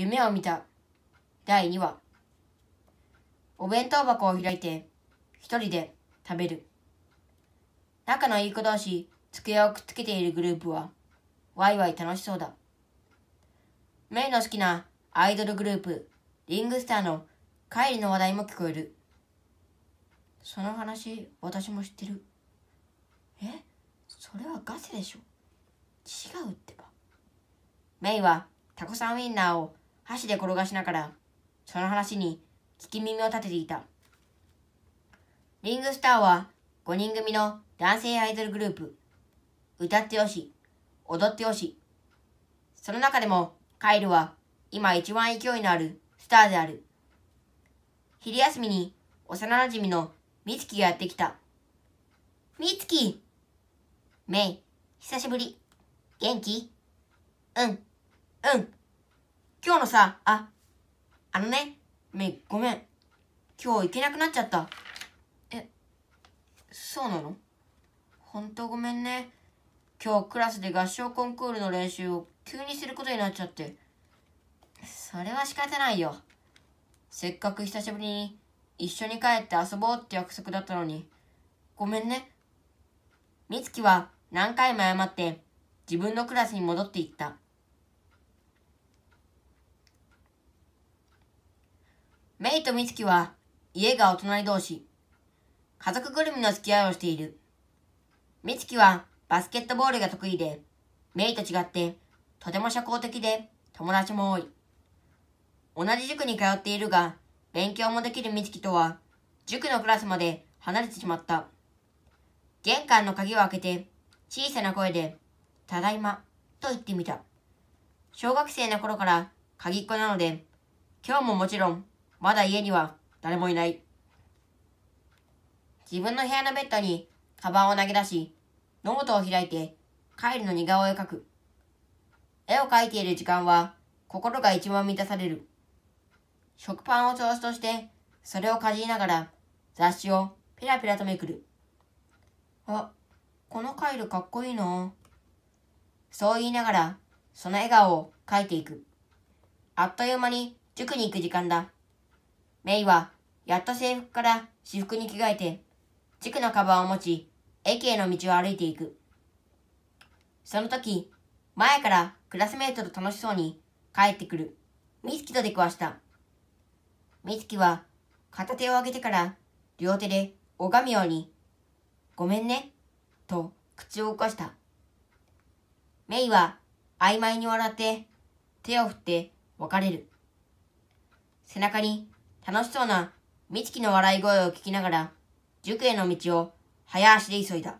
夢を見た第2話お弁当箱を開いて一人で食べる仲のいい子同士机をくっつけているグループはワイワイ楽しそうだメイの好きなアイドルグループリングスターの帰りの話題も聞こえるその話私も知ってるえそれはガセでしょ違うってばメイはタコさんウィンナーを箸で転がしながら、その話に聞き耳を立てていた。リングスターは5人組の男性アイドルグループ。歌ってよし、踊ってよし。その中でもカイルは今一番勢いのあるスターである。昼休みに幼馴染の美月がやってきた。美月メイ、久しぶり。元気うん、うん。今日のさ、あ、あのね、め、ごめん。今日行けなくなっちゃった。え、そうなのほんとごめんね。今日クラスで合唱コンクールの練習を急にすることになっちゃって。それは仕方ないよ。せっかく久しぶりに一緒に帰って遊ぼうって約束だったのに。ごめんね。美月は何回も謝って自分のクラスに戻っていった。メイとミツキは家がお隣同士、家族ぐるみの付き合いをしている。ミツキはバスケットボールが得意で、メイと違ってとても社交的で友達も多い。同じ塾に通っているが、勉強もできる美月とは、塾のクラスまで離れてしまった。玄関の鍵を開けて、小さな声で、ただいま、と言ってみた。小学生の頃から鍵っ子なので、今日ももちろんまだ家には誰もいない。自分の部屋のベッドにカバンを投げ出し、ノートを開いて、カイルの似顔絵を描く。絵を描いている時間は、心が一番満たされる。食パンを調子として、それをかじりながら、雑誌をペラペラとめくる。あ、このカイルかっこいいな。そう言いながら、その笑顔を描いていく。あっという間に塾に行く時間だ。メイは、やっと制服から私服に着替えて、区のカバンを持ち、駅への道を歩いていく。その時、前からクラスメートと楽しそうに帰ってくる、ミツキと出くわした。ミツキは、片手を上げてから、両手で拝むように、ごめんね、と口を動かした。メイは、曖昧に笑って、手を振って別れる。背中に楽しそうな美月の笑い声を聞きながら、塾への道を早足で急いだ。